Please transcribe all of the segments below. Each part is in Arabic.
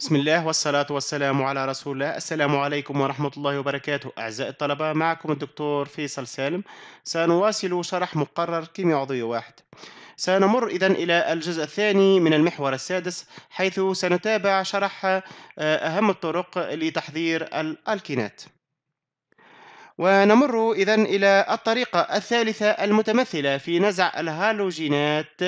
بسم الله والصلاة والسلام على رسول الله السلام عليكم ورحمة الله وبركاته أعزائي الطلبة معكم الدكتور فيصل سالم سنواصل شرح مقرر كيمياء عضوية واحد سنمر إذا إلى الجزء الثاني من المحور السادس حيث سنتابع شرح آه، أهم الطرق لتحضير الألكينات ونمر إذا إلى الطريقة الثالثة المتمثلة في نزع الهالوجينات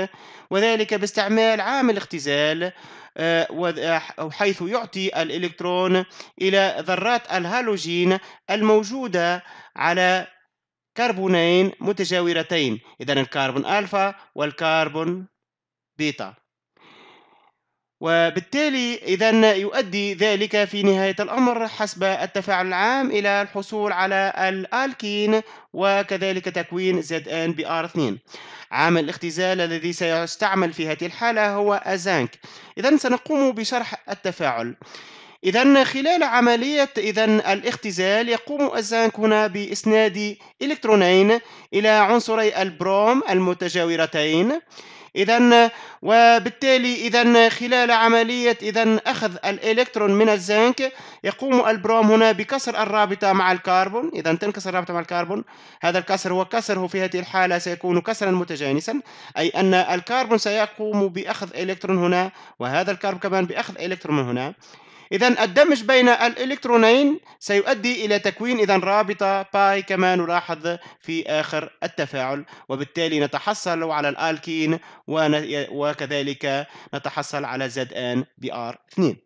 وذلك باستعمال عامل اختزال آه، حيث يعطي الإلكترون إلى ذرات الهالوجين الموجودة على كربونين متجاورتين إذا الكربون ألفا والكربون بيتا وبالتالي إذا يؤدي ذلك في نهاية الأمر حسب التفاعل العام إلى الحصول على الألكين وكذلك تكوين ZN BR2 عامل الاختزال الذي سيستعمل في هذه الحالة هو الزنك إذا سنقوم بشرح التفاعل إذا خلال عملية إذا الاختزال يقوم الزنك هنا بإسناد إلكترونين إلى عنصري البروم المتجاورتين إذا وبالتالي إذا خلال عملية إذا أخذ الإلكترون من الزنك يقوم البروم هنا بكسر الرابطة مع الكربون إذا تنكسر الرابطة مع الكربون هذا الكسر وكسره في هذه الحالة سيكون كسرا متجانسا أي أن الكربون سيقوم بأخذ إلكترون هنا وهذا الكربون كمان بأخذ إلكترون من هنا إذا الدمج بين الإلكترونين سيؤدي إلى تكوين إذا رابطة باي كما نلاحظ في آخر التفاعل وبالتالي نتحصل على الألكين وكذلك نتحصل على زد آن بآر 2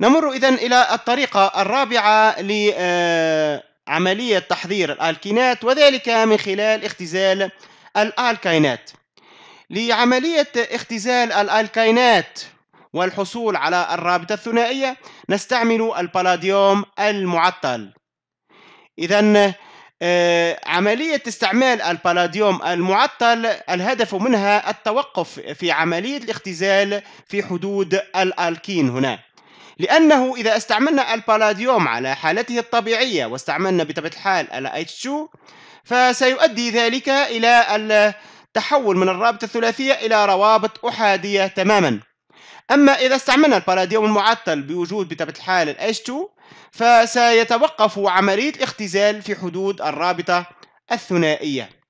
نمر إذا إلى الطريقة الرابعة لعملية آه، تحضير الألكينات وذلك من خلال اختزال الألكينات لعملية اختزال الألكينات والحصول على الرابطة الثنائية نستعمل البلاديوم المعطل إذا آه، عملية استعمال البلاديوم المعطل الهدف منها التوقف في عملية الاختزال في حدود الألكين هنا لأنه إذا استعملنا البلاديوم على حالته الطبيعية واستعملنا بطبيعة الحال الـ H2 فسيؤدي ذلك إلى التحول من الرابطة الثلاثية إلى روابط أحادية تماماً أما إذا استعملنا الباراديوم المعطل بوجود بطبيعة الحال ال H2 فسيتوقف عملية الاختزال في حدود الرابطة الثنائية